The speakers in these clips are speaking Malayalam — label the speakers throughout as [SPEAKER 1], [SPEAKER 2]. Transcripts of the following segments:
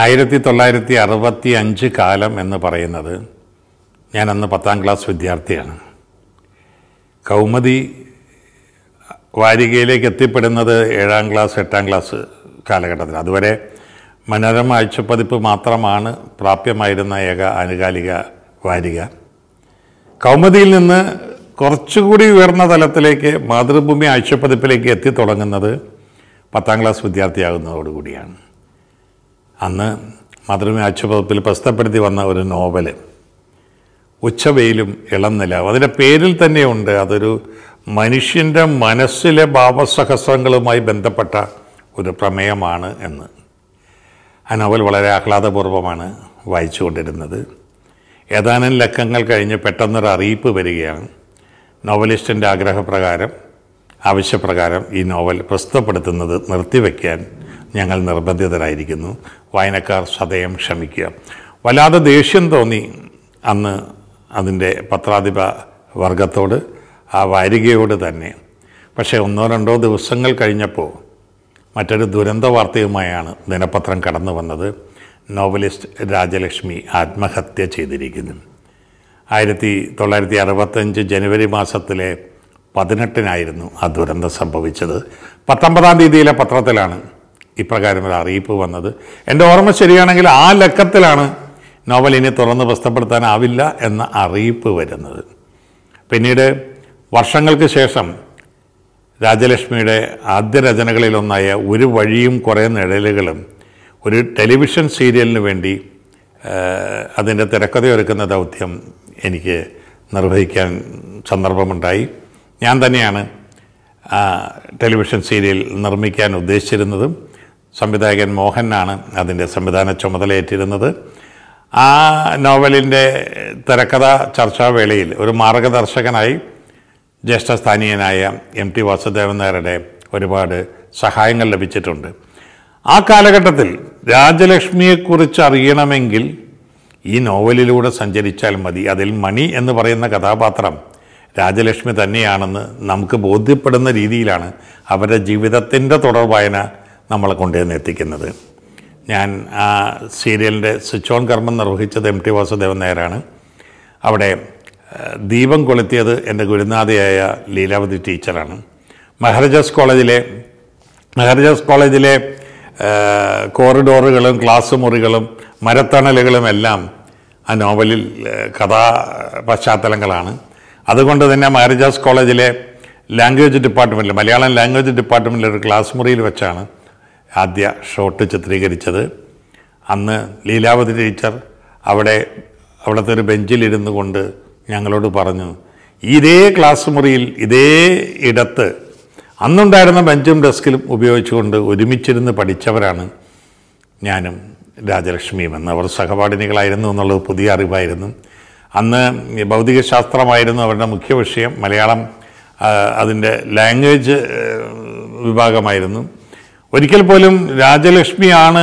[SPEAKER 1] ആയിരത്തി തൊള്ളായിരത്തി അറുപത്തി അഞ്ച് കാലം എന്ന് പറയുന്നത് ഞാൻ അന്ന് പത്താം ക്ലാസ് വിദ്യാർത്ഥിയാണ് കൗമുദി വാരികയിലേക്ക് എത്തിപ്പെടുന്നത് ഏഴാം ക്ലാസ് എട്ടാം ക്ലാസ് കാലഘട്ടത്തിൽ അതുവരെ മനോരമ ആഴ്ചപ്പതിപ്പ് മാത്രമാണ് പ്രാപ്യമായിരുന്ന ഏക ആനുകാലിക വാരിക കൗമുദിയിൽ നിന്ന് കുറച്ചുകൂടി ഉയർന്ന തലത്തിലേക്ക് മാതൃഭൂമി ആഴ്ചപ്പതിപ്പിലേക്ക് എത്തിത്തുടങ്ങുന്നത് പത്താം ക്ലാസ് വിദ്യാർത്ഥിയാകുന്നതോടുകൂടിയാണ് അന്ന് മാതൃഭൂമി ആക്ഷേപത്തിൽ പ്രസ്തപ്പെടുത്തി വന്ന ഒരു നോവൽ ഉച്ചവെയിലും ഇളം നിലാവ് അതിൻ്റെ പേരിൽ തന്നെയുണ്ട് അതൊരു മനുഷ്യൻ്റെ മനസ്സിലെ ഭാവസഹസ്രങ്ങളുമായി ബന്ധപ്പെട്ട ഒരു പ്രമേയമാണ് എന്ന് ആ നോവൽ വളരെ ആഹ്ലാദപൂർവ്വമാണ് വായിച്ചുകൊണ്ടിരുന്നത് ഏതാനും ലക്കങ്ങൾ കഴിഞ്ഞ് പെട്ടെന്നൊരു അറിയിപ്പ് വരികയാണ് നോവലിസ്റ്റിൻ്റെ ആഗ്രഹപ്രകാരം ആവശ്യപ്രകാരം ഈ നോവൽ പ്രസ്തുതപ്പെടുത്തുന്നത് നിർത്തിവെക്കാൻ ഞങ്ങൾ നിർബന്ധിതരായിരിക്കുന്നു വായനക്കാർ സതയം ക്ഷമിക്കുക വല്ലാതെ ദേഷ്യം തോന്നി അന്ന് അതിൻ്റെ പത്രാധിപ വർഗത്തോട് ആ വാരികയോട് തന്നെ പക്ഷേ ഒന്നോ രണ്ടോ ദിവസങ്ങൾ കഴിഞ്ഞപ്പോൾ മറ്റൊരു ദുരന്ത വാർത്തയുമായാണ് ദിനപത്രം കടന്നു വന്നത് നോവലിസ്റ്റ് രാജലക്ഷ്മി ആത്മഹത്യ ചെയ്തിരിക്കുന്നു ആയിരത്തി തൊള്ളായിരത്തി അറുപത്തഞ്ച് ജനുവരി മാസത്തിലെ പതിനെട്ടിനായിരുന്നു ആ ദുരന്തം സംഭവിച്ചത് പത്തൊമ്പതാം തീയതിയിലെ പത്രത്തിലാണ് ഇപ്രകാരം ഒരു അറിയിപ്പ് വന്നത് എൻ്റെ ഓർമ്മ ശരിയാണെങ്കിൽ ആ ലക്കത്തിലാണ് നോവൽ ഇനി തുറന്ന് പ്രസ്തപ്പെടുത്താനാവില്ല എന്ന അറിയിപ്പ് വരുന്നത് പിന്നീട് വർഷങ്ങൾക്ക് ശേഷം രാജലക്ഷ്മിയുടെ ആദ്യ രചനകളിലൊന്നായ ഒരു വഴിയും കുറേ നിഴലുകളും ഒരു ടെലിവിഷൻ സീരിയലിന് വേണ്ടി അതിൻ്റെ തിരക്കഥയൊരുക്കുന്ന ദൗത്യം എനിക്ക് നിർവഹിക്കാൻ സന്ദർഭമുണ്ടായി ഞാൻ തന്നെയാണ് ടെലിവിഷൻ സീരിയൽ നിർമ്മിക്കാൻ ഉദ്ദേശിച്ചിരുന്നതും സംവിധായകൻ മോഹനാണ് അതിൻ്റെ സംവിധാന ചുമതലയേറ്റിരുന്നത് ആ നോവലിൻ്റെ തിരക്കഥ ചർച്ചാവേളയിൽ ഒരു മാർഗദർശകനായി ജ്യേഷ്ഠസ്ഥാനീയനായ എം ടി വാസുദേവൻ നായരുടെ ഒരുപാട് സഹായങ്ങൾ ലഭിച്ചിട്ടുണ്ട് ആ കാലഘട്ടത്തിൽ രാജലക്ഷ്മിയെക്കുറിച്ച് അറിയണമെങ്കിൽ ഈ നോവലിലൂടെ സഞ്ചരിച്ചാൽ മതി അതിൽ മണി എന്ന് പറയുന്ന കഥാപാത്രം രാജലക്ഷ്മി തന്നെയാണെന്ന് നമുക്ക് ബോധ്യപ്പെടുന്ന രീതിയിലാണ് അവരുടെ ജീവിതത്തിൻ്റെ വായന നമ്മളെ കൊണ്ടുവന്ന് എത്തിക്കുന്നത് ഞാൻ ആ സീരിയലിൻ്റെ സ്വിച്ച് ഓൺ കർമ്മം നിർവഹിച്ചത് എം ടി വാസുദേവൻ നായരാണ് അവിടെ ദീപം കൊളുത്തിയത് എൻ്റെ ഗുരുനാഥയായ ലീലാവതി ടീച്ചറാണ് മഹാരാജാസ് കോളേജിലെ മഹാരാജാസ് കോളേജിലെ കോറിഡോറുകളും ക്ലാസ് മുറികളും മരത്തണലുകളും എല്ലാം ആ നോവലിൽ കഥാ പശ്ചാത്തലങ്ങളാണ് അതുകൊണ്ട് തന്നെ മഹാരാജാസ് കോളേജിലെ ലാംഗ്വേജ് ഡിപ്പാർട്ട്മെൻറ്റിൽ മലയാളം ലാംഗ്വേജ് ഡിപ്പാർട്ട്മെൻറ്റിലെ ഒരു ക്ലാസ് മുറിയിൽ വെച്ചാണ് ആദ്യ ഷോട്ട് ചിത്രീകരിച്ചത് അന്ന് ലീലാവതി ടീച്ചർ അവിടെ അവിടുത്തെ ഒരു ബെഞ്ചിലിരുന്നു കൊണ്ട് ഞങ്ങളോട് പറഞ്ഞു ഇതേ ക്ലാസ് മുറിയിൽ ഇതേ ഇടത്ത് അന്നുണ്ടായിരുന്ന ബെഞ്ചും ഡെസ്കിലും ഉപയോഗിച്ചുകൊണ്ട് ഒരുമിച്ചിരുന്ന് പഠിച്ചവരാണ് ഞാനും രാജലക്ഷ്മിയും എന്ന് അവർ സഹപാഠിനികളായിരുന്നു എന്നുള്ളത് പുതിയ അറിവായിരുന്നു അന്ന് ഭൗതികശാസ്ത്രമായിരുന്നു അവരുടെ മുഖ്യ വിഷയം മലയാളം അതിൻ്റെ ലാംഗ്വേജ് വിഭാഗമായിരുന്നു ഒരിക്കൽ പോലും രാജലക്ഷ്മിയാണ്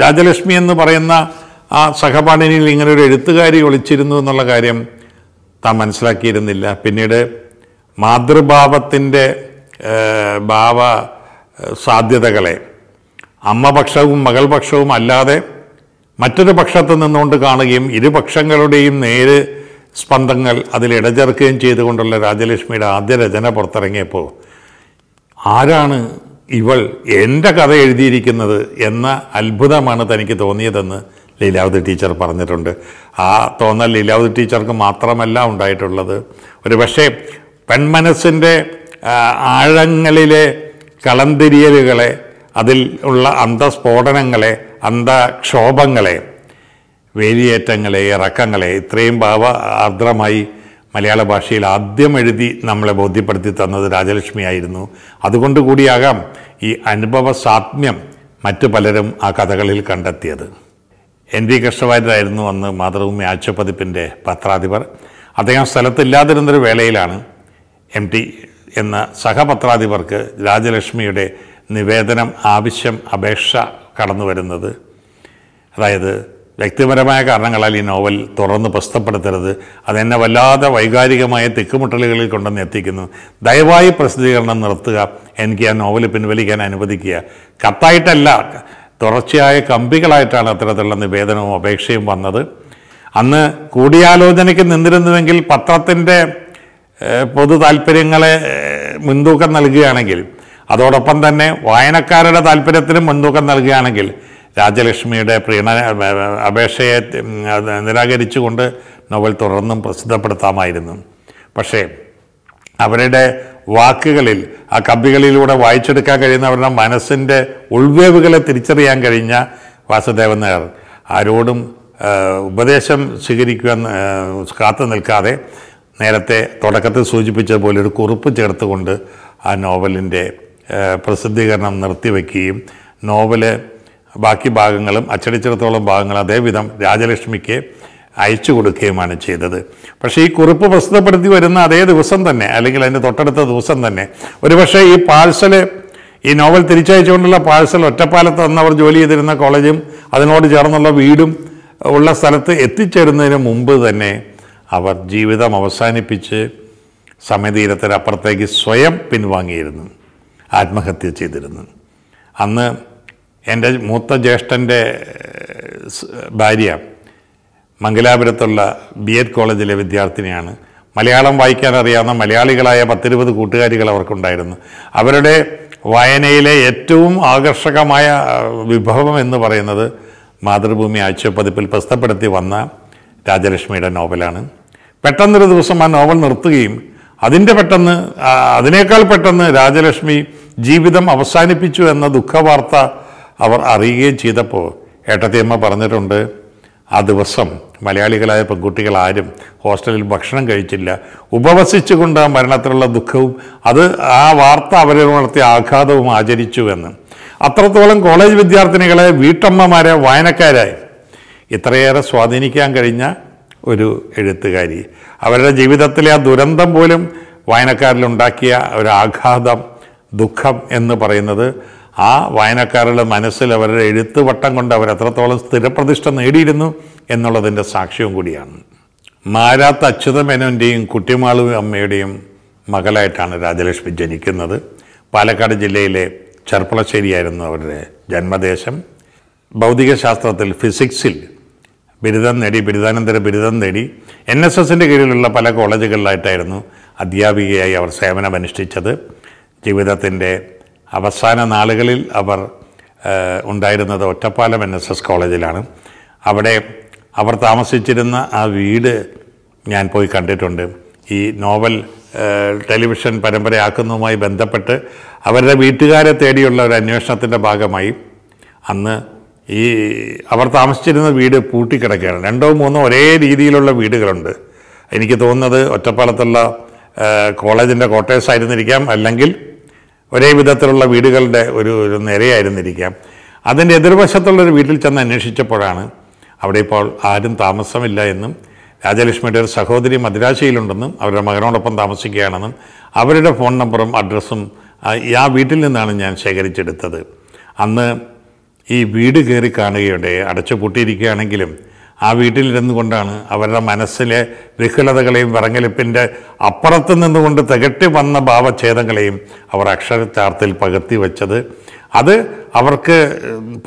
[SPEAKER 1] രാജലക്ഷ്മി എന്ന് പറയുന്ന ആ സഹപാഠിനിയിൽ ഇങ്ങനെ ഒരു എഴുത്തുകാരി ഒളിച്ചിരുന്നു എന്നുള്ള കാര്യം താൻ മനസ്സിലാക്കിയിരുന്നില്ല പിന്നീട് മാതൃഭാവത്തിൻ്റെ ഭാവ സാധ്യതകളെ അമ്മപക്ഷവും മകൾപക്ഷവും അല്ലാതെ മറ്റൊരു പക്ഷത്ത് നിന്നുകൊണ്ട് കാണുകയും ഇരുപക്ഷങ്ങളുടെയും നേര് സ്പന്ദങ്ങൾ അതിൽ ഇടചേർക്കുകയും ചെയ്തുകൊണ്ടുള്ള രാജലക്ഷ്മിയുടെ ആദ്യ രചന പുറത്തിറങ്ങിയപ്പോൾ ആരാണ് ഇവൾ എൻ്റെ കഥ എഴുതിയിരിക്കുന്നത് എന്ന അത്ഭുതമാണ് തനിക്ക് തോന്നിയതെന്ന് ലീലാവതി ടീച്ചർ പറഞ്ഞിട്ടുണ്ട് ആ തോന്നൽ ലീലാവതി ടീച്ചർക്ക് മാത്രമല്ല ഉണ്ടായിട്ടുള്ളത് ഒരു പക്ഷേ പെൺമനസ്സിൻ്റെ ആഴങ്ങളിലെ കളന്തിരിയലുകളെ അതിൽ ഉള്ള അന്തസ്ഫോടനങ്ങളെ അന്തക്ഷോഭങ്ങളെ വേലിയേറ്റങ്ങളെ ഇറക്കങ്ങളെ ഇത്രയും ഭാവ ആർദ്രമായി മലയാള ഭാഷയിൽ ആദ്യം എഴുതി നമ്മളെ ബോധ്യപ്പെടുത്തി തന്നത് രാജലക്ഷ്മി ആയിരുന്നു അതുകൊണ്ട് കൂടിയാകാം ഈ അനുഭവ സാത്മ്യം മറ്റു പലരും ആ കഥകളിൽ കണ്ടെത്തിയത് എൻ വി കൃഷ്ണവാര്യരായിരുന്നു അന്ന് മാതൃഭൂമി ആഴ്ചപ്പതിപ്പിൻ്റെ പത്രാധിപർ അദ്ദേഹം സ്ഥലത്തില്ലാതിരുന്നൊരു വേളയിലാണ് എം ടി എന്ന സഹപത്രാധിപർക്ക് രാജലക്ഷ്മിയുടെ നിവേദനം ആവശ്യം അപേക്ഷ കടന്നു വരുന്നത് അതായത് വ്യക്തിപരമായ കാരണങ്ങളാൽ ഈ നോവൽ തുറന്ന് പ്രസിദ്ധപ്പെടുത്തരുത് അതെന്നെ വല്ലാതെ വൈകാരികമായ തെക്കുമുട്ടലുകളിൽ കൊണ്ടുവന്ന് എത്തിക്കുന്നു ദയവായി പ്രസിദ്ധീകരണം നിർത്തുക എനിക്ക് ആ നോവൽ പിൻവലിക്കാൻ അനുവദിക്കുക കത്തായിട്ടല്ല തുടർച്ചയായ കമ്പികളായിട്ടാണ് അത്തരത്തിലുള്ള നിവേദനവും അപേക്ഷയും വന്നത് അന്ന് കൂടിയാലോചനയ്ക്ക് നിന്നിരുന്നുവെങ്കിൽ പത്രത്തിൻ്റെ പൊതു താല്പര്യങ്ങളെ മുൻതൂക്കം നൽകുകയാണെങ്കിൽ അതോടൊപ്പം തന്നെ വായനക്കാരുടെ താല്പര്യത്തിനും മുൻതൂക്കം നൽകുകയാണെങ്കിൽ രാജലക്ഷ്മിയുടെ പ്രീണ അപേക്ഷയെ നിരാകരിച്ചുകൊണ്ട് നോവൽ തുടർന്നും പ്രസിദ്ധപ്പെടുത്താമായിരുന്നു പക്ഷേ അവരുടെ വാക്കുകളിൽ ആ കവികളിലൂടെ വായിച്ചെടുക്കാൻ കഴിയുന്ന അവരുടെ മനസ്സിൻ്റെ ഉൾവേവുകളെ തിരിച്ചറിയാൻ കഴിഞ്ഞ വാസുദേവൻ നായർ ആരോടും ഉപദേശം സ്വീകരിക്കുവാൻ കാത്തു നിൽക്കാതെ നേരത്തെ തുടക്കത്തിൽ സൂചിപ്പിച്ചതുപോലെ ഒരു കുറിപ്പ് ചേർത്തുകൊണ്ട് ആ നോവലിൻ്റെ പ്രസിദ്ധീകരണം നിർത്തിവെക്കുകയും നോവല് ബാക്കി ഭാഗങ്ങളും അച്ചടിച്ചിടത്തോളം ഭാഗങ്ങൾ അതേവിധം രാജലക്ഷ്മിക്ക് അയച്ചു കൊടുക്കുകയുമാണ് ചെയ്തത് പക്ഷേ ഈ കുറിപ്പ് പ്രസിദ്ധപ്പെടുത്തി വരുന്ന അതേ ദിവസം തന്നെ അല്ലെങ്കിൽ അതിൻ്റെ തൊട്ടടുത്ത ദിവസം തന്നെ ഒരുപക്ഷെ ഈ പാഴ്സൽ ഈ നോവൽ തിരിച്ചയച്ചുകൊണ്ടുള്ള പാഴ്സൽ ഒറ്റപ്പാലത്ത് അവർ ജോലി ചെയ്തിരുന്ന കോളേജും അതിനോട് ചേർന്നുള്ള വീടും ഉള്ള സ്ഥലത്ത് എത്തിച്ചേരുന്നതിന് മുമ്പ് തന്നെ അവർ ജീവിതം അവസാനിപ്പിച്ച് സമയതീരത്തിനപ്പുറത്തേക്ക് സ്വയം പിൻവാങ്ങിയിരുന്നു ആത്മഹത്യ ചെയ്തിരുന്നു അന്ന് എൻ്റെ മൂത്ത ജ്യേഷ്ഠൻ്റെ ഭാര്യ മംഗലാപുരത്തുള്ള ബി എഡ് കോളേജിലെ വിദ്യാർത്ഥിനിയാണ് മലയാളം വായിക്കാൻ അറിയാവുന്ന മലയാളികളായ പത്തിരുപത് കൂട്ടുകാരികൾ അവർക്കുണ്ടായിരുന്നു അവരുടെ വായനയിലെ ഏറ്റവും ആകർഷകമായ വിഭവം എന്ന് പറയുന്നത് മാതൃഭൂമി ആഴ്ചപ്പതിപ്പിൽ പ്രസ്തപ്പെടുത്തി വന്ന രാജലക്ഷ്മിയുടെ നോവലാണ് പെട്ടെന്നൊരു ദിവസം ആ നോവൽ നിർത്തുകയും അതിൻ്റെ പെട്ടെന്ന് അതിനേക്കാൾ പെട്ടെന്ന് രാജലക്ഷ്മി ജീവിതം അവസാനിപ്പിച്ചു എന്ന ദുഃഖവാർത്ത അവർ അറിയുകയും ചെയ്തപ്പോൾ ഏട്ടത്തിയമ്മ പറഞ്ഞിട്ടുണ്ട് ആ ദിവസം മലയാളികളായ പെൺകുട്ടികൾ ആരും ഹോസ്റ്റലിൽ ഭക്ഷണം കഴിച്ചില്ല ഉപവസിച്ചുകൊണ്ട് മരണത്തിലുള്ള ദുഃഖവും അത് ആ വാർത്ത അവരെ വളർത്തിയ ആഘാതവും ആചരിച്ചു എന്ന് അത്രത്തോളം കോളേജ് വിദ്യാർത്ഥിനികളെ വീട്ടമ്മമാരെ വായനക്കാരായി ഇത്രയേറെ സ്വാധീനിക്കാൻ കഴിഞ്ഞ ഒരു എഴുത്തുകാരി അവരുടെ ജീവിതത്തിലെ ആ ദുരന്തം പോലും വായനക്കാരിലുണ്ടാക്കിയ ഒരു ആഘാതം ദുഃഖം എന്ന് പറയുന്നത് ആ വായനക്കാരുടെ മനസ്സിൽ അവരുടെ എഴുത്തുവട്ടം കൊണ്ട് അവർ എത്രത്തോളം സ്ഥിരപ്രതിഷ്ഠ നേടിയിരുന്നു എന്നുള്ളതിൻ്റെ സാക്ഷ്യവും കൂടിയാണ് മാരാത്ത മേനോൻ്റെയും കുട്ടിമാളു അമ്മയുടെയും മകളായിട്ടാണ് രാജലക്ഷ്മി ജനിക്കുന്നത് പാലക്കാട് ജില്ലയിലെ ചെർപ്പളശ്ശേരിയായിരുന്നു അവരുടെ ജന്മദേശം ഭൗതികശാസ്ത്രത്തിൽ ഫിസിക്സിൽ ബിരുദം നേടി ബിരുദാനന്തര ബിരുദം നേടി എൻ എസ് എസിൻ്റെ കീഴിലുള്ള പല കോളേജുകളിലായിട്ടായിരുന്നു അധ്യാപികയായി അവർ സേവനമനുഷ്ഠിച്ചത് ജീവിതത്തിൻ്റെ അവസാന നാളുകളിൽ അവർ ഉണ്ടായിരുന്നത് ഒറ്റപ്പാലം എൻ എസ് എസ് കോളേജിലാണ് അവിടെ അവർ താമസിച്ചിരുന്ന ആ വീട് ഞാൻ പോയി കണ്ടിട്ടുണ്ട് ഈ നോവൽ ടെലിവിഷൻ പരമ്പരയാക്കുന്നതുമായി ബന്ധപ്പെട്ട് അവരുടെ വീട്ടുകാരെ തേടിയുള്ള ഒരു അന്വേഷണത്തിൻ്റെ ഭാഗമായി അന്ന് ഈ അവർ താമസിച്ചിരുന്ന വീട് പൂട്ടിക്കിടക്കുകയാണ് രണ്ടോ മൂന്നോ ഒരേ രീതിയിലുള്ള വീടുകളുണ്ട് എനിക്ക് തോന്നുന്നത് ഒറ്റപ്പാലത്തുള്ള കോളേജിൻ്റെ ക്വാർട്ടേഴ്സ് ആയിരുന്നിരിക്കാം അല്ലെങ്കിൽ ഒരേ വിധത്തിലുള്ള വീടുകളുടെ ഒരു ഒരു നിരയായിരുന്നിരിക്കാം അതിൻ്റെ എതിർവശത്തുള്ളൊരു വീട്ടിൽ ചെന്ന് അന്വേഷിച്ചപ്പോഴാണ് അവിടെ ഇപ്പോൾ ആരും താമസമില്ല എന്നും രാജലക്ഷ്മിയുടെ ഒരു സഹോദരി മദ്രാശിയിലുണ്ടെന്നും അവരുടെ മകനോടൊപ്പം താമസിക്കുകയാണെന്നും അവരുടെ ഫോൺ നമ്പറും അഡ്രസ്സും ആ വീട്ടിൽ നിന്നാണ് ഞാൻ ശേഖരിച്ചെടുത്തത് അന്ന് ഈ വീട് കയറി കാണുകയുണ്ടെ അടച്ചു പൂട്ടിയിരിക്കുകയാണെങ്കിലും ആ വീട്ടിലിരുന്നു കൊണ്ടാണ് അവരുടെ മനസ്സിലെ വിഹുലതകളെയും വിറങ്ങലിപ്പിൻ്റെ അപ്പുറത്ത് നിന്നുകൊണ്ട് തികട്ടി വന്ന ഭാവഛേദങ്ങളെയും അവർ അക്ഷരത്താർത്ഥത്തിൽ പകർത്തി വച്ചത് അത് അവർക്ക്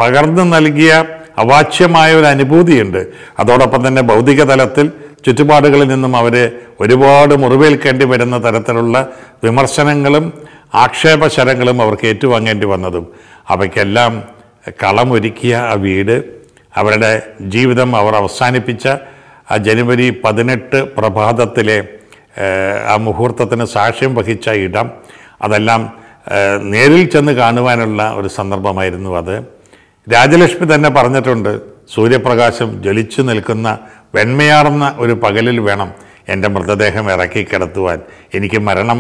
[SPEAKER 1] പകർന്നു നൽകിയ അവാച്യമായ ഒരു അനുഭൂതിയുണ്ട് അതോടൊപ്പം തന്നെ ഭൗതിക തലത്തിൽ ചുറ്റുപാടുകളിൽ നിന്നും അവരെ ഒരുപാട് മുറിവേൽക്കേണ്ടി വരുന്ന തരത്തിലുള്ള വിമർശനങ്ങളും ആക്ഷേപശരങ്ങളും അവർക്ക് ഏറ്റുവാങ്ങേണ്ടി വന്നതും അവയ്ക്കെല്ലാം കളമൊരുക്കിയ ആ വീട് അവരുടെ ജീവിതം അവർ അവസാനിപ്പിച്ച ആ ജനുവരി പതിനെട്ട് പ്രഭാതത്തിലെ ആ മുഹൂർത്തത്തിന് സാക്ഷ്യം വഹിച്ച ഇടം അതെല്ലാം നേരിൽ ചെന്ന് കാണുവാനുള്ള ഒരു സന്ദർഭമായിരുന്നു അത് രാജലക്ഷ്മി തന്നെ പറഞ്ഞിട്ടുണ്ട് സൂര്യപ്രകാശം ജ്വലിച്ചു നിൽക്കുന്ന വെണ്മയാർന്ന ഒരു പകലിൽ വേണം എൻ്റെ മൃതദേഹം ഇറക്കി കിടത്തുവാൻ എനിക്ക് മരണം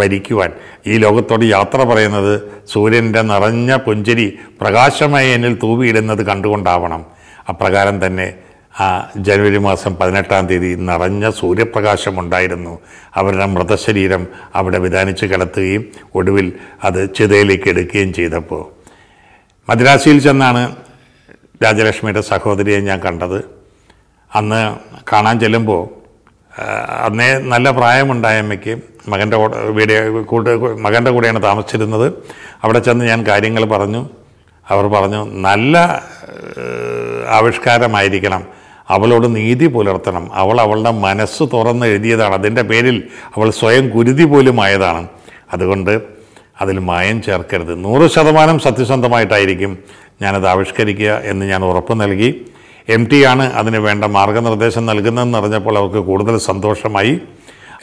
[SPEAKER 1] വരിക്കുവാൻ ഈ ലോകത്തോട് യാത്ര പറയുന്നത് സൂര്യൻ്റെ നിറഞ്ഞ പുഞ്ചിരി പ്രകാശമായി എന്നിൽ തൂവിയിടുന്നത് കണ്ടുകൊണ്ടാവണം അപ്രകാരം തന്നെ ആ ജനുവരി മാസം പതിനെട്ടാം തീയതി നിറഞ്ഞ സൂര്യപ്രകാശം ഉണ്ടായിരുന്നു അവരുടെ മൃതശരീരം അവിടെ വിധാനിച്ച് കിടത്തുകയും ഒടുവിൽ അത് ചിതയിലേക്ക് എടുക്കുകയും ചെയ്തപ്പോൾ മദ്രാസിയിൽ ചെന്നാണ് രാജലക്ഷ്മിയുടെ സഹോദരിയെ ഞാൻ കണ്ടത് അന്ന് കാണാൻ ചെല്ലുമ്പോൾ അന്നേ നല്ല പ്രായമുണ്ടായ അമ്മയ്ക്ക് മകൻ്റെ കൂടെ വീട് കൂട്ട് മകൻ്റെ കൂടെയാണ് താമസിച്ചിരുന്നത് അവിടെ ചെന്ന് ഞാൻ കാര്യങ്ങൾ പറഞ്ഞു അവർ പറഞ്ഞു നല്ല ആവിഷ്കാരമായിരിക്കണം അവളോട് നീതി പുലർത്തണം അവൾ അവളുടെ മനസ്സ് തുറന്ന് എഴുതിയതാണ് അതിൻ്റെ പേരിൽ അവൾ സ്വയം കുരുതി പോലും ആയതാണ് അതുകൊണ്ട് അതിൽ മായം ചേർക്കരുത് നൂറ് ശതമാനം സത്യസന്ധമായിട്ടായിരിക്കും ഞാനത് ആവിഷ്കരിക്കുക എന്ന് ഞാൻ ഉറപ്പ് നൽകി എം ടി ആണ് അതിന് വേണ്ട മാർഗനിർദ്ദേശം നൽകുന്നതെന്ന് അറിഞ്ഞപ്പോൾ അവർക്ക് കൂടുതൽ സന്തോഷമായി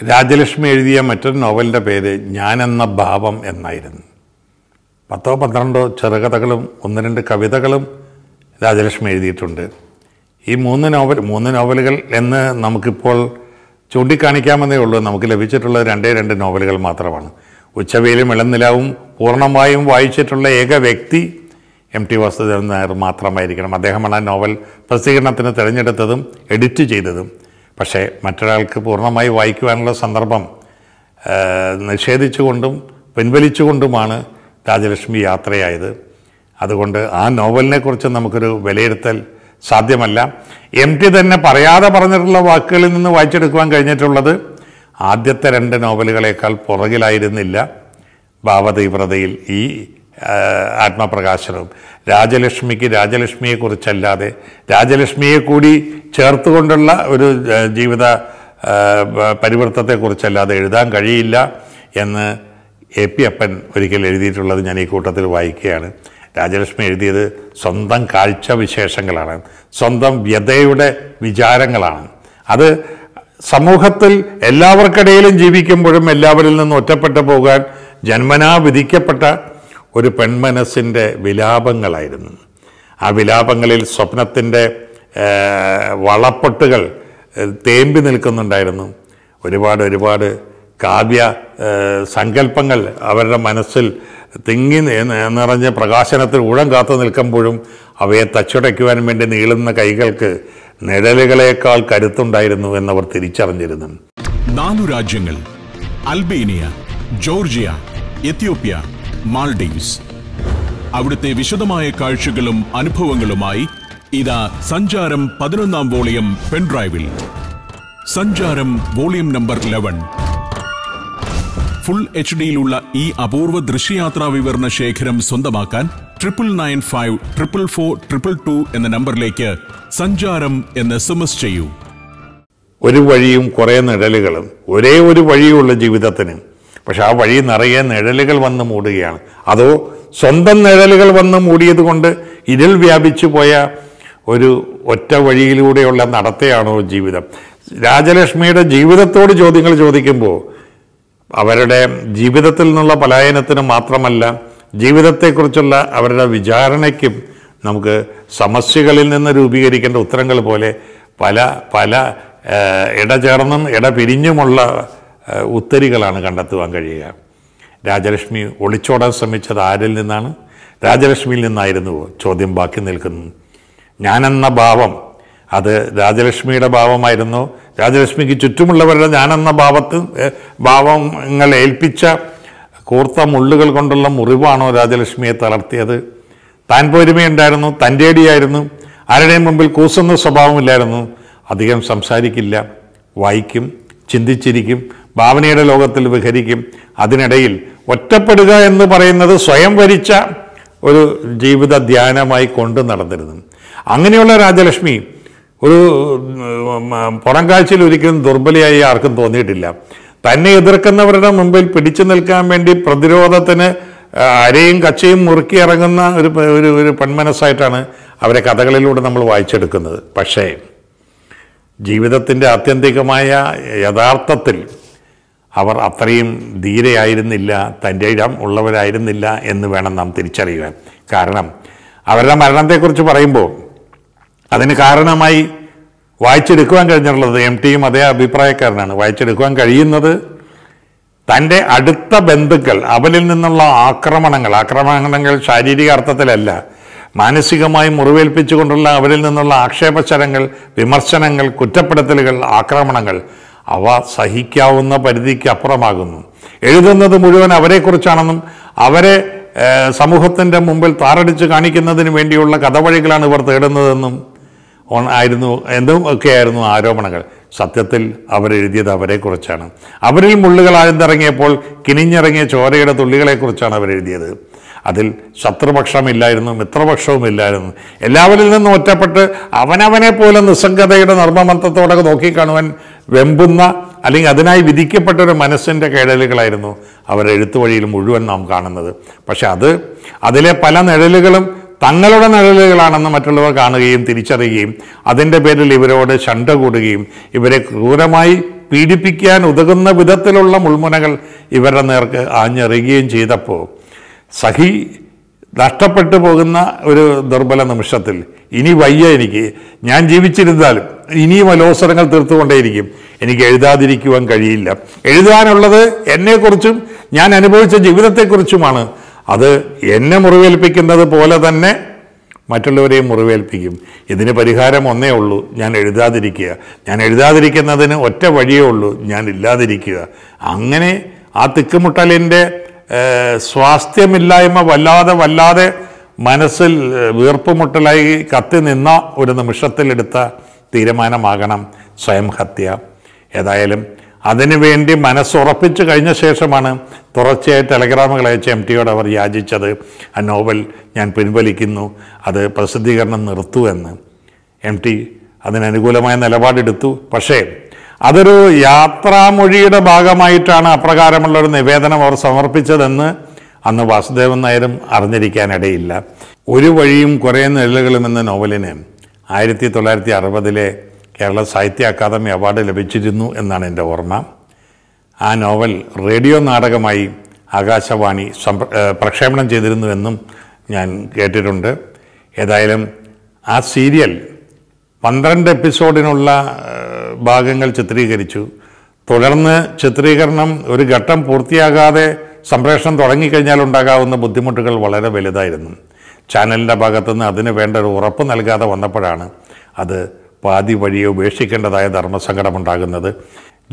[SPEAKER 1] രാജലക്ഷ്മി എഴുതിയ മറ്റൊരു നോവലിൻ്റെ പേര് ഞാനെന്ന ഭാവം എന്നായിരുന്നു പത്തോ പന്ത്രണ്ടോ ചെറുകഥകളും ഒന്ന് രണ്ട് കവിതകളും രാജലക്ഷ്മി എഴുതിയിട്ടുണ്ട് ഈ മൂന്ന് നോവൽ മൂന്ന് നോവലുകൾ എന്ന് നമുക്കിപ്പോൾ ചൂണ്ടിക്കാണിക്കാമെന്നേ ഉള്ളൂ നമുക്ക് ലഭിച്ചിട്ടുള്ള രണ്ടേ രണ്ട് നോവലുകൾ മാത്രമാണ് ഉച്ചവെയിലും ഇളനിലാവും പൂർണ്ണമായും വായിച്ചിട്ടുള്ള ഏക വ്യക്തി എം ടി വാസുദേവൻ നായർ മാത്രമായിരിക്കണം അദ്ദേഹമാണ് ആ നോവൽ പ്രസിദ്ധീകരണത്തിന് തിരഞ്ഞെടുത്തതും എഡിറ്റ് ചെയ്തതും പക്ഷേ മറ്റൊരാൾക്ക് പൂർണ്ണമായി വായിക്കുവാനുള്ള സന്ദർഭം നിഷേധിച്ചുകൊണ്ടും പിൻവലിച്ചുകൊണ്ടുമാണ് രാജലക്ഷ്മി യാത്രയായത് അതുകൊണ്ട് ആ നോവലിനെക്കുറിച്ച് നമുക്കൊരു വിലയിരുത്തൽ സാധ്യമല്ല എം ടി തന്നെ പറയാതെ പറഞ്ഞിട്ടുള്ള വാക്കുകളിൽ നിന്ന് വായിച്ചെടുക്കുവാൻ കഴിഞ്ഞിട്ടുള്ളത് ആദ്യത്തെ രണ്ട് നോവലുകളേക്കാൾ പുറകിലായിരുന്നില്ല ഭാവതീവ്രതയിൽ ഈ ആത്മപ്രകാശനവും രാജലക്ഷ്മിക്ക് രാജലക്ഷ്മിയെക്കുറിച്ചല്ലാതെ രാജലക്ഷ്മിയെ കൂടി ചേർത്തുകൊണ്ടുള്ള ഒരു ജീവിത പരിവൃത്തത്തെക്കുറിച്ചല്ലാതെ എഴുതാൻ കഴിയില്ല എന്ന് എ പി അപ്പൻ ഒരിക്കൽ എഴുതിയിട്ടുള്ളത് ഞാൻ ഈ കൂട്ടത്തിൽ വായിക്കുകയാണ് രാജലക്ഷ്മി എഴുതിയത് സ്വന്തം കാഴ്ച വിശേഷങ്ങളാണ് സ്വന്തം വ്യതയുടെ വിചാരങ്ങളാണ് അത് സമൂഹത്തിൽ എല്ലാവർക്കിടയിലും ജീവിക്കുമ്പോഴും എല്ലാവരിൽ നിന്നും ഒറ്റപ്പെട്ടു പോകാൻ ജന്മനാ വിധിക്കപ്പെട്ട ഒരു പെൺമനസ്സിൻ്റെ വിലാപങ്ങളായിരുന്നു ആ വിലാപങ്ങളിൽ സ്വപ്നത്തിൻ്റെ വളപ്പൊട്ടുകൾ തേമ്പി നിൽക്കുന്നുണ്ടായിരുന്നു ഒരുപാട് ഒരുപാട് കാവ്യ സങ്കല്പങ്ങൾ അവരുടെ മനസ്സിൽ തിങ്ങി നിറഞ്ഞ പ്രകാശനത്തിൽ ഊഴം കാത്തു നിൽക്കുമ്പോഴും അവയെ തച്ചുടയ്ക്കുവാൻ വേണ്ടി നീളുന്ന കൈകൾക്ക് നിഴലുകളേക്കാൾ കരുത്തുണ്ടായിരുന്നു എന്നവർ തിരിച്ചറിഞ്ഞിരുന്നു നാലു രാജ്യങ്ങൾ അൽബേനിയ ജോർജിയ എത്യോപ്യ മാൾഡീവ്സ് അവിടുത്തെ വിശദമായ കാഴ്ചകളും അനുഭവങ്ങളുമായി ഇതാ സഞ്ചാരം പതിനൊന്നാം വോളിയം പെൻഡ്രൈവിൽ Sancharam volume number eleven full H ഡിയിലുള്ള ഈ അപൂർവ ദൃശ്യയാത്രാ വിവരണ ശേഖരം സ്വന്തമാക്കാൻ triple nine five triple four triple two എന്ന നമ്പറിലേക്ക് സഞ്ചാരം എന്ന് എസ് എം എസ് ചെയ്യൂ ഒരു വഴിയും കുറേ നിഴലുകളും ഒരേ ഒരു വഴിയുള്ള ജീവിതത്തിന് പക്ഷെ ആ വഴി നിറയെ നിഴലുകൾ വന്ന് മൂടുകയാണ് അതോ സ്വന്തം നിഴലുകൾ വന്ന് മൂടിയത് കൊണ്ട് ഇരുൾ വ്യാപിച്ചു പോയ ഒരു ഒറ്റ വഴിയിലൂടെയുള്ള നടത്തയാണോ ജീവിതം രാജലക്ഷ്മിയുടെ ജീവിതത്തോട് ചോദ്യങ്ങൾ ചോദിക്കുമ്പോൾ അവരുടെ ജീവിതത്തിൽ നിന്നുള്ള പലായനത്തിന് മാത്രമല്ല ജീവിതത്തെക്കുറിച്ചുള്ള അവരുടെ വിചാരണയ്ക്കും നമുക്ക് സമസ്യകളിൽ നിന്ന് രൂപീകരിക്കേണ്ട ഉത്തരങ്ങൾ പോലെ പല പല ഇടചേർന്നും ഇടപിരിഞ്ഞുമുള്ള ഉത്തരികളാണ് കണ്ടെത്തുവാൻ കഴിയുക രാജലക്ഷ്മി ഒളിച്ചോടാൻ ശ്രമിച്ചത് ആരിൽ നിന്നാണ് രാജലക്ഷ്മിയിൽ നിന്നായിരുന്നു ചോദ്യം ബാക്കി നിൽക്കുന്നു ഞാനെന്ന ഭാവം അത് രാജലക്ഷ്മിയുടെ ഭാവമായിരുന്നു രാജലക്ഷ്മിക്ക് ചുറ്റുമുള്ളവരുടെ ഞാനെന്ന ഭാവത്ത് ഭാവങ്ങൾ ഏൽപ്പിച്ച കൂർത്ത മുള്ളുകൾ കൊണ്ടുള്ള മുറിവാണോ രാജലക്ഷ്മിയെ തളർത്തിയത് താൻ പോരുമയുണ്ടായിരുന്നു തൻ്റെ അടിയായിരുന്നു ആരുടെയും മുമ്പിൽ കൂസുന്ന സ്വഭാവമില്ലായിരുന്നു അധികം സംസാരിക്കില്ല വായിക്കും ചിന്തിച്ചിരിക്കും ഭാവനയുടെ ലോകത്തിൽ വിഹരിക്കും അതിനിടയിൽ ഒറ്റപ്പെടുക എന്ന് പറയുന്നത് സ്വയം വരിച്ച ഒരു ജീവിത ധ്യാനമായി കൊണ്ടു നടന്നിരുന്നു അങ്ങനെയുള്ള രാജലക്ഷ്മി ഒരു പുറം കാഴ്ചയിൽ ഒരിക്കലും ദുർബലയായി ആർക്കും തോന്നിയിട്ടില്ല തന്നെ എതിർക്കുന്നവരുടെ മുമ്പിൽ പിടിച്ചു നിൽക്കാൻ വേണ്ടി പ്രതിരോധത്തിന് അരയും കച്ചയും മുറുക്കി ഇറങ്ങുന്ന ഒരു ഒരു ഒരു പെൺമനസ്സായിട്ടാണ് അവരെ കഥകളിലൂടെ നമ്മൾ വായിച്ചെടുക്കുന്നത് പക്ഷേ ജീവിതത്തിൻ്റെ ആത്യന്തികമായ യഥാർത്ഥത്തിൽ അവർ അത്രയും ധീരയായിരുന്നില്ല തൻ്റെ ഇടം ഉള്ളവരായിരുന്നില്ല എന്ന് വേണം നാം തിരിച്ചറിയുവാൻ കാരണം അവരുടെ മരണത്തെക്കുറിച്ച് പറയുമ്പോൾ അതിന് കാരണമായി വായിച്ചെടുക്കുവാൻ കഴിഞ്ഞിട്ടുള്ളത് എം ടിയും അതേ അഭിപ്രായക്കാരനാണ് വായിച്ചെടുക്കുവാൻ കഴിയുന്നത് തൻ്റെ അടുത്ത ബന്ധുക്കൾ അവരിൽ നിന്നുള്ള ആക്രമണങ്ങൾ ആക്രമണങ്ങൾ ശാരീരിക അർത്ഥത്തിലല്ല മാനസികമായി മുറിവേൽപ്പിച്ചുകൊണ്ടുള്ള അവരിൽ നിന്നുള്ള ആക്ഷേപശരങ്ങൾ വിമർശനങ്ങൾ കുറ്റപ്പെടുത്തലുകൾ ആക്രമണങ്ങൾ അവ സഹിക്കാവുന്ന പരിധിക്ക് അപ്പുറമാകുന്നു എഴുതുന്നത് മുഴുവൻ അവരെക്കുറിച്ചാണെന്നും അവരെ സമൂഹത്തിൻ്റെ മുമ്പിൽ താറടിച്ച് കാണിക്കുന്നതിന് വേണ്ടിയുള്ള കഥവഴികളാണ് ഇവർ തേടുന്നതെന്നും ആയിരുന്നു എന്തും ഒക്കെയായിരുന്നു ആരോപണങ്ങൾ സത്യത്തിൽ അവരെഴുതിയത് അവരെക്കുറിച്ചാണ് അവരിൽ മുള്ളുകൾ ആഴ്ന്നിറങ്ങിയപ്പോൾ കിനിഞ്ഞിറങ്ങിയ ചോരയുടെ തുള്ളികളെക്കുറിച്ചാണ് അവരെഴുതിയത് അതിൽ ശത്രുപക്ഷമില്ലായിരുന്നു മിത്രപക്ഷവുമില്ലായിരുന്നു എല്ലാവരിൽ നിന്നും ഒറ്റപ്പെട്ട് അവനവനെ പോലെ നിസ്സംഗതയുടെ നർമ്മമന്ത്രത്തോടെ നോക്കിക്കാണുവാൻ വെമ്പുന്ന അല്ലെങ്കിൽ അതിനായി വിധിക്കപ്പെട്ട ഒരു മനസ്സിൻ്റെ കേടലുകളായിരുന്നു അവരെഴുത്തു വഴിയിൽ മുഴുവൻ നാം കാണുന്നത് പക്ഷെ അത് അതിലെ പല നിഴലുകളും തങ്ങളുടെ നിഴലുകളാണെന്ന് മറ്റുള്ളവർ കാണുകയും തിരിച്ചറിയുകയും അതിൻ്റെ പേരിൽ ഇവരോട് ചണ്ട കൂടുകയും ഇവരെ ക്രൂരമായി പീഡിപ്പിക്കാൻ ഉതകുന്ന വിധത്തിലുള്ള മുൾമുനകൾ ഇവരുടെ നേർക്ക് ആഞ്ഞറിയുകയും ചെയ്തപ്പോൾ സഖി നഷ്ടപ്പെട്ടു പോകുന്ന ഒരു ദുർബല നിമിഷത്തിൽ ഇനി വയ്യ എനിക്ക് ഞാൻ ജീവിച്ചിരുന്നാലും ഇനിയും അലോസരങ്ങൾ തീർത്തുകൊണ്ടേയിരിക്കും എനിക്ക് എഴുതാതിരിക്കുവാൻ കഴിയില്ല എഴുതാനുള്ളത് എന്നെക്കുറിച്ചും ഞാൻ അനുഭവിച്ച ജീവിതത്തെക്കുറിച്ചുമാണ് അത് എന്നെ മുറിവേൽപ്പിക്കുന്നത് പോലെ തന്നെ മറ്റുള്ളവരെയും മുറിവേൽപ്പിക്കും ഇതിന് പരിഹാരം ഒന്നേ ഉള്ളൂ ഞാൻ എഴുതാതിരിക്കുക ഞാൻ എഴുതാതിരിക്കുന്നതിന് ഒറ്റ വഴിയേ ഉള്ളൂ ഞാൻ ഇല്ലാതിരിക്കുക അങ്ങനെ ആ തിക്കുമുട്ടലിൻ്റെ സ്വാസ്ഥ്യമില്ലായ്മ വല്ലാതെ വല്ലാതെ മനസ്സിൽ വീർപ്പുമുട്ടലായി കത്തി നിന്ന ഒരു നിമിഷത്തിലെടുത്ത തീരുമാനമാകണം സ്വയം ഹത്യ ഏതായാലും അതിനുവേണ്ടി മനസ്സുറപ്പിച്ചു കഴിഞ്ഞ ശേഷമാണ് തുടർച്ചയായി ടെലഗ്രാമുകൾ അയച്ച എം ടിയോട് അവർ യാചിച്ചത് ആ നോവൽ ഞാൻ പിൻവലിക്കുന്നു അത് പ്രസിദ്ധീകരണം നിർത്തു എന്ന് എം ടി അതിനനുകൂലമായ നിലപാടെടുത്തു പക്ഷേ അതൊരു യാത്രാമൊഴിയുടെ ഭാഗമായിട്ടാണ് അപ്രകാരമുള്ള ഒരു നിവേദനം അവർ സമർപ്പിച്ചതെന്ന് അന്ന് വാസുദേവൻ നായരും അറിഞ്ഞിരിക്കാനിടയില്ല ഒരു വഴിയും കുറേ നിഴലുകളും എന്ന നോവലിന് ആയിരത്തി തൊള്ളായിരത്തി അറുപതിലെ കേരള സാഹിത്യ അക്കാദമി അവാർഡ് ലഭിച്ചിരുന്നു എന്നാണ് എൻ്റെ ഓർമ്മ ആ നോവൽ റേഡിയോ നാടകമായി ആകാശവാണി പ്രക്ഷേപണം ചെയ്തിരുന്നുവെന്നും ഞാൻ കേട്ടിട്ടുണ്ട് ഏതായാലും ആ സീരിയൽ പന്ത്രണ്ട് എപ്പിസോഡിനുള്ള ഭാഗങ്ങൾ ചിത്രീകരിച്ചു തുടർന്ന് ചിത്രീകരണം ഒരു ഘട്ടം പൂർത്തിയാകാതെ സംപ്രേഷണം തുടങ്ങിക്കഴിഞ്ഞാൽ ഉണ്ടാകാവുന്ന ബുദ്ധിമുട്ടുകൾ വളരെ വലുതായിരുന്നു ചാനലിൻ്റെ ഭാഗത്തുനിന്ന് അതിന് വേണ്ട ഒരു ഉറപ്പ് നൽകാതെ വന്നപ്പോഴാണ് അത് പാതി വഴിയെ ഉപേക്ഷിക്കേണ്ടതായ ഉണ്ടാകുന്നത്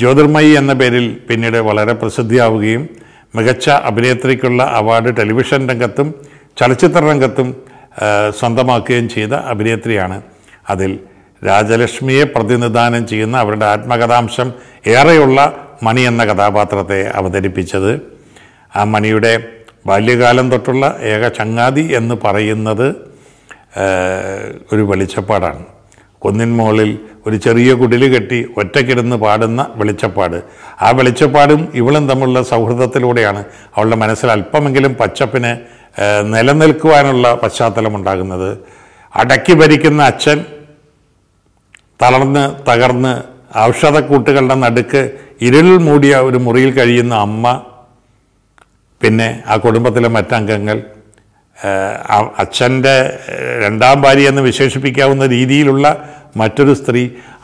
[SPEAKER 1] ജ്യോതിർമയി എന്ന പേരിൽ പിന്നീട് വളരെ പ്രസിദ്ധിയാവുകയും മികച്ച അഭിനേത്രിക്കുള്ള അവാർഡ് ടെലിവിഷൻ രംഗത്തും ചലച്ചിത്ര രംഗത്തും സ്വന്തമാക്കുകയും ചെയ്ത അഭിനേത്രിയാണ് അതിൽ രാജലക്ഷ്മിയെ പ്രതിനിധാനം ചെയ്യുന്ന അവരുടെ ആത്മകഥാംശം ഏറെയുള്ള മണി എന്ന കഥാപാത്രത്തെ അവതരിപ്പിച്ചത് ആ മണിയുടെ ബാല്യകാലം തൊട്ടുള്ള ഏക ചങ്ങാതി എന്ന് പറയുന്നത് ഒരു വെളിച്ചപ്പാടാണ് ഒന്നിൻ മുകളിൽ ഒരു ചെറിയ കുടിൽ കെട്ടി ഒറ്റക്കിടന്ന് പാടുന്ന വെളിച്ചപ്പാട് ആ വെളിച്ചപ്പാടും ഇവളും തമ്മിലുള്ള സൗഹൃദത്തിലൂടെയാണ് അവളുടെ മനസ്സിൽ അല്പമെങ്കിലും പച്ചപ്പിന് നിലനിൽക്കുവാനുള്ള പശ്ചാത്തലം ഉണ്ടാകുന്നത് അടക്കി ഭരിക്കുന്ന അച്ഛൻ തളർന്ന് തകർന്ന് ഔഷധക്കൂട്ടുകളുടെ നടുക്ക് ഇരുളിൽ മൂടിയ ഒരു മുറിയിൽ കഴിയുന്ന അമ്മ പിന്നെ ആ കുടുംബത്തിലെ മറ്റംഗങ്ങൾ അച്ഛൻ്റെ രണ്ടാം ഭാര്യ എന്ന് വിശേഷിപ്പിക്കാവുന്ന രീതിയിലുള്ള മറ്റൊരു സ്ത്രീ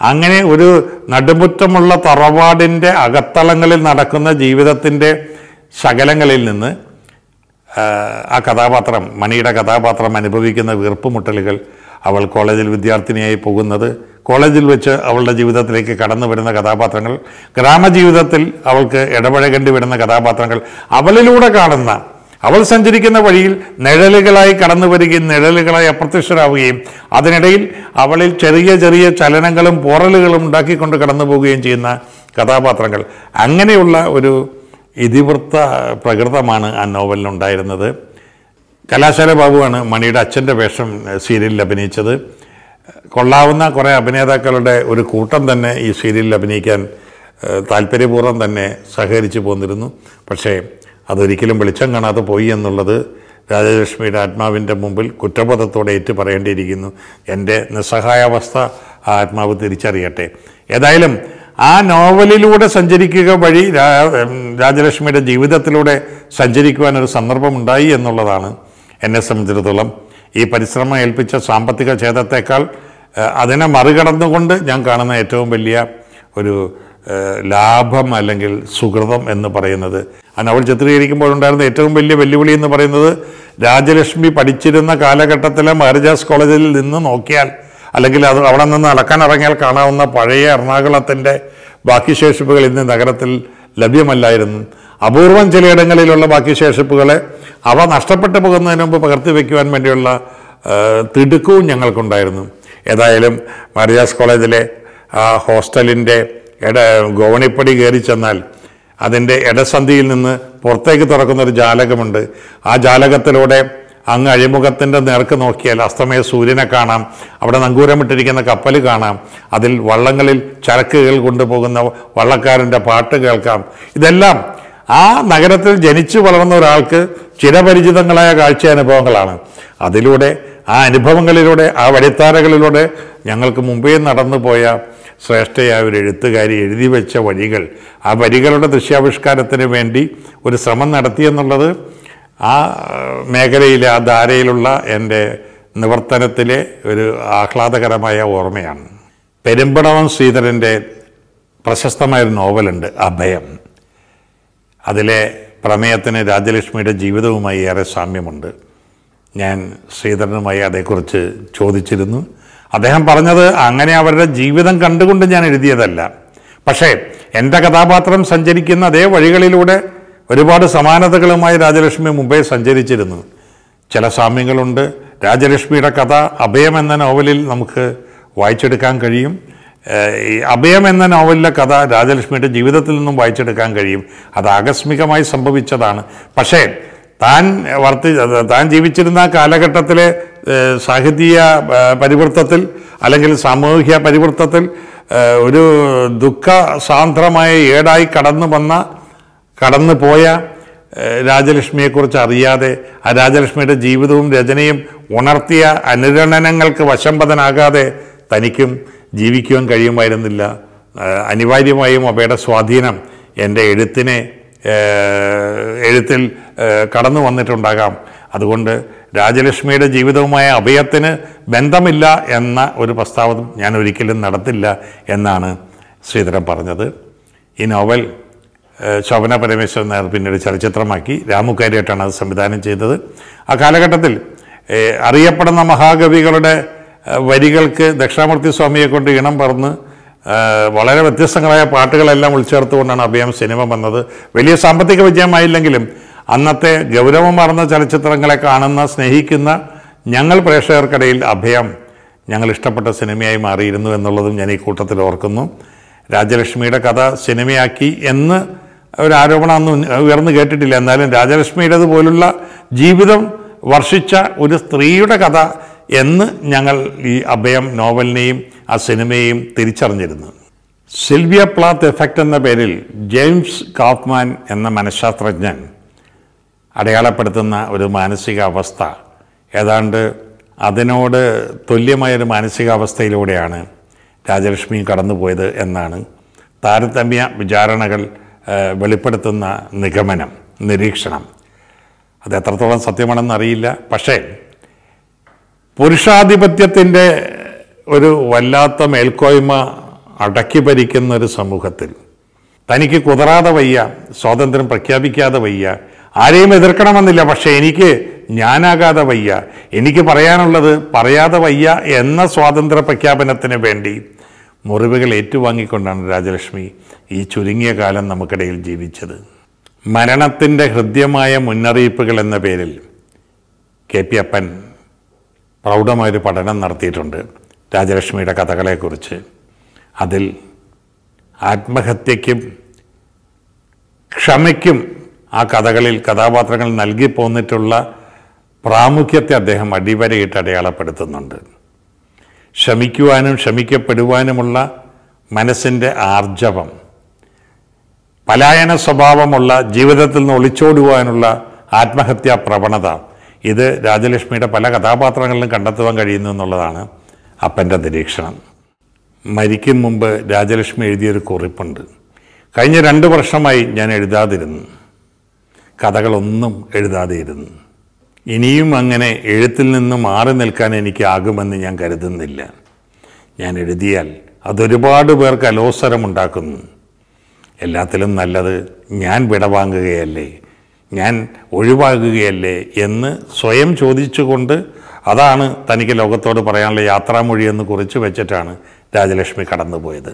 [SPEAKER 1] അങ്ങനെ ഒരു നടുമുറ്റമുള്ള തറവാടിൻ്റെ അകത്തളങ്ങളിൽ നടക്കുന്ന ജീവിതത്തിൻ്റെ ശകലങ്ങളിൽ നിന്ന് ആ കഥാപാത്രം മണിയുടെ കഥാപാത്രം അനുഭവിക്കുന്ന വീർപ്പുമുട്ടലുകൾ അവൾ കോളേജിൽ വിദ്യാർത്ഥിനിയായി പോകുന്നത് കോളേജിൽ വെച്ച് അവളുടെ ജീവിതത്തിലേക്ക് കടന്നു വരുന്ന കഥാപാത്രങ്ങൾ ഗ്രാമജീവിതത്തിൽ അവൾക്ക് ഇടപഴകേണ്ടി വരുന്ന കഥാപാത്രങ്ങൾ അവളിലൂടെ കാണുന്ന അവൾ സഞ്ചരിക്കുന്ന വഴിയിൽ നിഴലുകളായി കടന്നു വരികയും നിഴലുകളായി അപ്രത്യക്ഷരാവുകയും അതിനിടയിൽ അവളിൽ ചെറിയ ചെറിയ ചലനങ്ങളും പോറലുകളും ഉണ്ടാക്കിക്കൊണ്ട് കടന്നു പോവുകയും ചെയ്യുന്ന കഥാപാത്രങ്ങൾ അങ്ങനെയുള്ള ഒരു ഇതിവൃത്ത പ്രകൃതമാണ് ആ നോവലിനുണ്ടായിരുന്നത് കലാശാല ബാബുവാണ് മണിയുടെ അച്ഛൻ്റെ വേഷം സീരിയലിൽ അഭിനയിച്ചത് കൊള്ളാവുന്ന കുറേ അഭിനേതാക്കളുടെ ഒരു കൂട്ടം തന്നെ ഈ സീരിയലിൽ അഭിനയിക്കാൻ താല്പര്യപൂർവ്വം തന്നെ സഹകരിച്ചു പോന്നിരുന്നു പക്ഷേ അതൊരിക്കലും വെളിച്ചം കാണാതെ പോയി എന്നുള്ളത് രാജലക്ഷ്മിയുടെ ആത്മാവിൻ്റെ മുമ്പിൽ കുറ്റബോധത്തോടെ ഏറ്റു പറയേണ്ടിയിരിക്കുന്നു എൻ്റെ നിസ്സഹായാവസ്ഥ ആ ആത്മാവ് തിരിച്ചറിയട്ടെ ഏതായാലും ആ നോവലിലൂടെ സഞ്ചരിക്കുക വഴി രാജലക്ഷ്മിയുടെ ജീവിതത്തിലൂടെ സഞ്ചരിക്കുവാൻ ഒരു സന്ദർഭമുണ്ടായി എന്നുള്ളതാണ് എന്നെ സംബന്ധിച്ചിടത്തോളം ഈ പരിശ്രമം ഏൽപ്പിച്ച സാമ്പത്തിക ഛേദത്തേക്കാൾ അതിനെ മറികടന്നുകൊണ്ട് ഞാൻ കാണുന്ന ഏറ്റവും വലിയ ഒരു ലാഭം അല്ലെങ്കിൽ സുഹൃതം എന്ന് പറയുന്നത് ആ നോവൽ ചിത്രീകരിക്കുമ്പോഴുണ്ടായിരുന്ന ഏറ്റവും വലിയ വെല്ലുവിളി എന്ന് പറയുന്നത് രാജലക്ഷ്മി പഠിച്ചിരുന്ന കാലഘട്ടത്തിലെ മഹാരാജാസ് കോളേജിൽ നിന്ന് നോക്കിയാൽ അല്ലെങ്കിൽ അത് അവിടെ നിന്ന് ഇറങ്ങിയാൽ കാണാവുന്ന പഴയ എറണാകുളത്തിൻ്റെ ബാക്കി ശേഷിപ്പുകൾ ഇന്ന് നഗരത്തിൽ ലഭ്യമല്ലായിരുന്നു അപൂർവം ചിലയിടങ്ങളിലുള്ള ബാക്കി ശേഷിപ്പുകളെ അവ നഷ്ടപ്പെട്ടു പോകുന്നതിന് മുമ്പ് പകർത്തി വയ്ക്കുവാൻ വേണ്ടിയുള്ള തിടുക്കവും ഞങ്ങൾക്കുണ്ടായിരുന്നു ഏതായാലും മറിയാസ് കോളേജിലെ ആ ഹോസ്റ്റലിൻ്റെ ഇട ഗോവണിപ്പടി കയറി ചെന്നാൽ അതിൻ്റെ ഇടസന്ധിയിൽ നിന്ന് പുറത്തേക്ക് തുറക്കുന്നൊരു ജാലകമുണ്ട് ആ ജാലകത്തിലൂടെ അങ്ങ് അഴിമുഖത്തിൻ്റെ നേർക്ക് നോക്കിയാൽ അസ്തമയ സൂര്യനെ കാണാം അവിടെ നങ്കൂരമിട്ടിരിക്കുന്ന കപ്പൽ കാണാം അതിൽ വള്ളങ്ങളിൽ ചരക്കുകൾ കൊണ്ടുപോകുന്ന വള്ളക്കാരൻ്റെ പാട്ട് കേൾക്കാം ഇതെല്ലാം ആ നഗരത്തിൽ ജനിച്ചു വളർന്ന ഒരാൾക്ക് ചിരപരിചിതങ്ങളായ കാഴ്ച അനുഭവങ്ങളാണ് അതിലൂടെ ആ അനുഭവങ്ങളിലൂടെ ആ വഴിത്താരകളിലൂടെ ഞങ്ങൾക്ക് മുമ്പേ നടന്നു പോയ ശ്രേഷ്ഠയായ ഒരു എഴുത്തുകാരി എഴുതി വെച്ച വഴികൾ ആ വരികളുടെ ദൃശ്യാവിഷ്കാരത്തിന് വേണ്ടി ഒരു ശ്രമം നടത്തിയെന്നുള്ളത് ആ മേഖലയിലെ ആ ധാരയിലുള്ള എൻ്റെ നിവർത്തനത്തിലെ ഒരു ആഹ്ലാദകരമായ ഓർമ്മയാണ് പെരുമ്പടവം ശ്രീധരൻ്റെ ഒരു നോവലുണ്ട് അഭയം അതിലെ പ്രമേയത്തിന് രാജലക്ഷ്മിയുടെ ജീവിതവുമായി ഏറെ സാമ്യമുണ്ട് ഞാൻ ശ്രീധരനുമായി അതേക്കുറിച്ച് ചോദിച്ചിരുന്നു അദ്ദേഹം പറഞ്ഞത് അങ്ങനെ അവരുടെ ജീവിതം കണ്ടുകൊണ്ട് ഞാൻ എഴുതിയതല്ല പക്ഷേ എൻ്റെ കഥാപാത്രം സഞ്ചരിക്കുന്ന അതേ വഴികളിലൂടെ ഒരുപാട് സമാനതകളുമായി രാജലക്ഷ്മി മുമ്പേ സഞ്ചരിച്ചിരുന്നു ചില സാമ്യങ്ങളുണ്ട് രാജലക്ഷ്മിയുടെ കഥ അഭയം എന്ന നോവലിൽ നമുക്ക് വായിച്ചെടുക്കാൻ കഴിയും ഈ അഭയം എന്ന നോവലിലെ കഥ രാജലക്ഷ്മിയുടെ ജീവിതത്തിൽ നിന്നും വായിച്ചെടുക്കാൻ കഴിയും അത് ആകസ്മികമായി സംഭവിച്ചതാണ് പക്ഷേ താൻ വർത്തി താൻ ജീവിച്ചിരുന്ന കാലഘട്ടത്തിലെ സാഹിത്യ പരിവൃത്തത്തിൽ അല്ലെങ്കിൽ സാമൂഹ്യ പരിവൃത്തത്തിൽ ഒരു ദുഃഖസാന്ദ്രമായ ഏടായി കടന്നു വന്ന കടന്നു പോയ രാജലക്ഷ്മിയെക്കുറിച്ച് അറിയാതെ ആ രാജലക്ഷ്മിയുടെ ജീവിതവും രചനയും ഉണർത്തിയ അനുരണനങ്ങൾക്ക് വശംപതനാകാതെ തനിക്കും ജീവിക്കുവാൻ കഴിയുമായിരുന്നില്ല അനിവാര്യമായും അവയുടെ സ്വാധീനം എൻ്റെ എഴുത്തിനെ എഴുത്തിൽ കടന്നു വന്നിട്ടുണ്ടാകാം അതുകൊണ്ട് രാജലക്ഷ്മിയുടെ ജീവിതവുമായ അഭയത്തിന് ബന്ധമില്ല എന്ന ഒരു പ്രസ്താവന ഞാൻ ഒരിക്കലും നടത്തില്ല എന്നാണ് ശ്രീധരൻ പറഞ്ഞത് ഈ നോവൽ ശോഭന പരമേശ്വരൻ നായർ പിന്നീട് ചലച്ചിത്രമാക്കി രാമുക്കാരിയായിട്ടാണ് അത് സംവിധാനം ചെയ്തത് ആ കാലഘട്ടത്തിൽ അറിയപ്പെടുന്ന മഹാകവികളുടെ വരികൾക്ക് ദക്ഷിണാമൂർത്തി സ്വാമിയെ കൊണ്ട് ഇണം പറഞ്ഞ് വളരെ വ്യത്യസ്തങ്ങളായ പാട്ടുകളെല്ലാം ഉൾച്ചേർത്തുകൊണ്ടാണ് അദ്ദേഹം സിനിമ വന്നത് വലിയ സാമ്പത്തിക വിജയമായില്ലെങ്കിലും അന്നത്തെ മറന്ന ചലച്ചിത്രങ്ങളെ കാണുന്ന സ്നേഹിക്കുന്ന ഞങ്ങൾ പ്രേക്ഷകർക്കിടയിൽ അഭയം ഞങ്ങൾ ഇഷ്ടപ്പെട്ട സിനിമയായി മാറിയിരുന്നു എന്നുള്ളതും ഞാൻ ഈ കൂട്ടത്തിൽ ഓർക്കുന്നു രാജലക്ഷ്മിയുടെ കഥ സിനിമയാക്കി എന്ന് ഒരു ആരോപണം അന്ന് ഉയർന്നു കേട്ടിട്ടില്ല എന്നാലും രാജലക്ഷ്മിയുടേതുപോലുള്ള പോലുള്ള ജീവിതം വർഷിച്ച ഒരു സ്ത്രീയുടെ കഥ എന്ന് ഞങ്ങൾ ഈ അഭയം നോവലിനെയും ആ സിനിമയെയും തിരിച്ചറിഞ്ഞിരുന്നു സിൽവിയ പ്ലാത്ത് എഫക്റ്റ് എന്ന പേരിൽ ജെയിംസ് കാഫ്മാൻ എന്ന മനഃശാസ്ത്രജ്ഞൻ അടയാളപ്പെടുത്തുന്ന ഒരു മാനസികാവസ്ഥ ഏതാണ്ട് അതിനോട് തുല്യമായൊരു മാനസികാവസ്ഥയിലൂടെയാണ് രാജലക്ഷ്മി കടന്നുപോയത് എന്നാണ് താരതമ്യ വിചാരണകൾ വെളിപ്പെടുത്തുന്ന നിഗമനം നിരീക്ഷണം അത് എത്രത്തോളം സത്യമാണെന്നറിയില്ല പക്ഷേ പുരുഷാധിപത്യത്തിൻ്റെ ഒരു വല്ലാത്ത മേൽക്കോയ്മ അടക്കി ഭരിക്കുന്ന ഒരു സമൂഹത്തിൽ തനിക്ക് കുതറാതെ വയ്യ സ്വാതന്ത്ര്യം പ്രഖ്യാപിക്കാതെ വയ്യ ആരെയും എതിർക്കണമെന്നില്ല പക്ഷേ എനിക്ക് ഞാനാകാതെ വയ്യ എനിക്ക് പറയാനുള്ളത് പറയാതെ വയ്യ എന്ന സ്വാതന്ത്ര്യ പ്രഖ്യാപനത്തിന് വേണ്ടി മുറിവുകൾ ഏറ്റുവാങ്ങിക്കൊണ്ടാണ് രാജലക്ഷ്മി ഈ ചുരുങ്ങിയ കാലം നമുക്കിടയിൽ ജീവിച്ചത് മരണത്തിൻ്റെ ഹൃദ്യമായ മുന്നറിയിപ്പുകൾ എന്ന പേരിൽ കെ പി അപ്പൻ പ്രൗഢമായൊരു പഠനം നടത്തിയിട്ടുണ്ട് രാജലക്ഷ്മിയുടെ കഥകളെക്കുറിച്ച് അതിൽ ആത്മഹത്യയ്ക്കും ക്ഷമയ്ക്കും ആ കഥകളിൽ കഥാപാത്രങ്ങൾ നൽകി പോന്നിട്ടുള്ള പ്രാമുഖ്യത്തെ അദ്ദേഹം അടിവരയിട്ട് അടയാളപ്പെടുത്തുന്നുണ്ട് ക്ഷമിക്കുവാനും ക്ഷമിക്കപ്പെടുവാനുമുള്ള മനസ്സിൻ്റെ ആർജവം പലായന സ്വഭാവമുള്ള ജീവിതത്തിൽ നിന്ന് ഒളിച്ചോടുവാനുള്ള ആത്മഹത്യാ പ്രവണത ഇത് രാജലക്ഷ്മിയുടെ പല കഥാപാത്രങ്ങളിലും കണ്ടെത്തുവാൻ കഴിയുന്നു എന്നുള്ളതാണ് അപ്പൻ്റെ നിരീക്ഷണം മരിക്കും മുമ്പ് രാജലക്ഷ്മി എഴുതിയൊരു കുറിപ്പുണ്ട് കഴിഞ്ഞ രണ്ട് വർഷമായി ഞാൻ എഴുതാതിരുന്നു കഥകളൊന്നും എഴുതാതെയിരുന്നു ഇനിയും അങ്ങനെ എഴുത്തിൽ നിന്ന് മാറി നിൽക്കാൻ എനിക്കാകുമെന്ന് ഞാൻ കരുതുന്നില്ല ഞാൻ എഴുതിയാൽ അതൊരുപാട് പേർക്ക് അലോസരമുണ്ടാക്കുന്നു എല്ലാത്തിലും നല്ലത് ഞാൻ വിടവാങ്ങുകയല്ലേ ഞാൻ ഒഴിവാകുകയല്ലേ എന്ന് സ്വയം ചോദിച്ചുകൊണ്ട് അതാണ് തനിക്ക് ലോകത്തോട് പറയാനുള്ള യാത്രാമൊഴി എന്ന് കുറിച്ച് വെച്ചിട്ടാണ് രാജലക്ഷ്മി കടന്നുപോയത്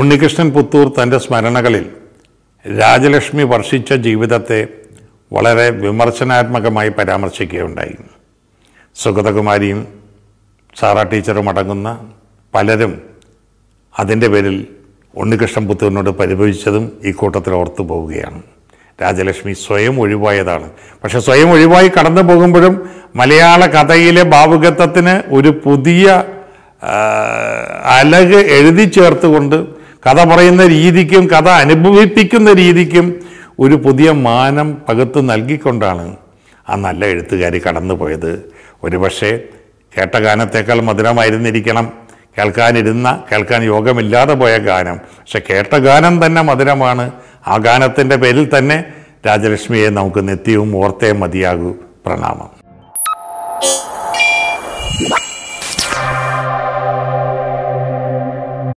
[SPEAKER 1] ഉണ്ണികൃഷ്ണൻ പുത്തൂർ തൻ്റെ സ്മരണകളിൽ രാജലക്ഷ്മി വർഷിച്ച ജീവിതത്തെ വളരെ വിമർശനാത്മകമായി പരാമർശിക്കുകയുണ്ടായി സുഗതകുമാരിയും സാറാ ടീച്ചറും അടങ്ങുന്ന പലരും അതിൻ്റെ പേരിൽ ഉണ്ണികൃഷ്ണൻ പുത്തൂരിനോട് പരിഭവിച്ചതും ഈ കൂട്ടത്തിൽ ഓർത്തു പോവുകയാണ് രാജലക്ഷ്മി സ്വയം ഒഴിവായതാണ് പക്ഷെ സ്വയം ഒഴിവായി കടന്നു പോകുമ്പോഴും മലയാള കഥയിലെ ഭാവുകത്വത്തിന് ഒരു പുതിയ അലക് എഴുതി ചേർത്തുകൊണ്ട് കഥ പറയുന്ന രീതിക്കും കഥ അനുഭവിപ്പിക്കുന്ന രീതിക്കും ഒരു പുതിയ മാനം പകുത്ത് നൽകിക്കൊണ്ടാണ് ആ നല്ല എഴുത്തുകാരി കടന്നു പോയത് ഒരുപക്ഷെ കേട്ട ഗാനത്തേക്കാൾ മധുരമായിരുന്നിരിക്കണം കേൾക്കാനിരുന്ന കേൾക്കാൻ യോഗമില്ലാതെ പോയ ഗാനം പക്ഷെ കേട്ട ഗാനം തന്നെ മധുരമാണ് ആ ഗാനത്തിൻ്റെ പേരിൽ തന്നെ രാജലക്ഷ്മിയെ നമുക്ക് നിത്യവും ഓർത്തേ മതിയാകൂ പ്രണാമം